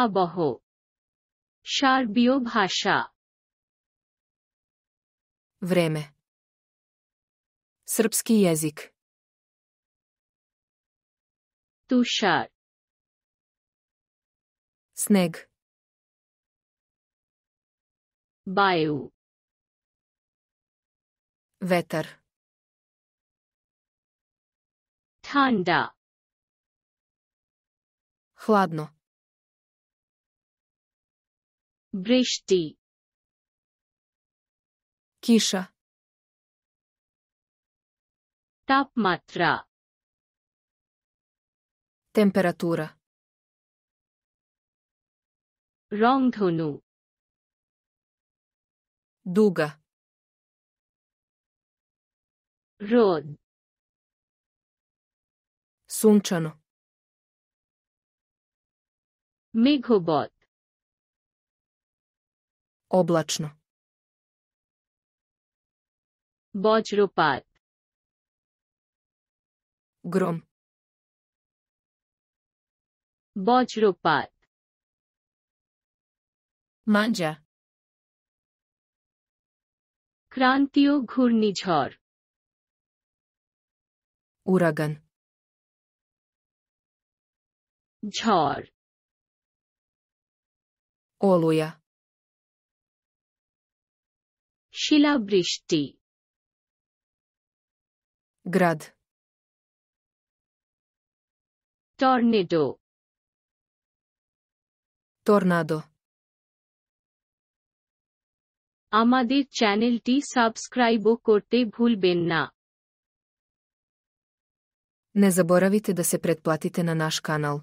আবহ সার্বীয় ভাষা Време. Сръбски язик. Тушар. Снег. Баю. Ветър. Танда. Хладно. বৃষ্টি কিশা তাপমাত্রা temperatura রংধনু দুগা রোদ sunčano মেঘবত Oblačno. Bočrupat. Grom. Bočrupat. Manđa. Krantio Gurnijhor. Uragan. Jhor. Oluja. শিলাবৃষ্টি গ্রাদ টর্নেডো টর্নাডো আমাদের চ্যানেলটি সাবস্ক্রাইবও করতে ভুলবেন না Не заборавите да се предплатите на наш канал.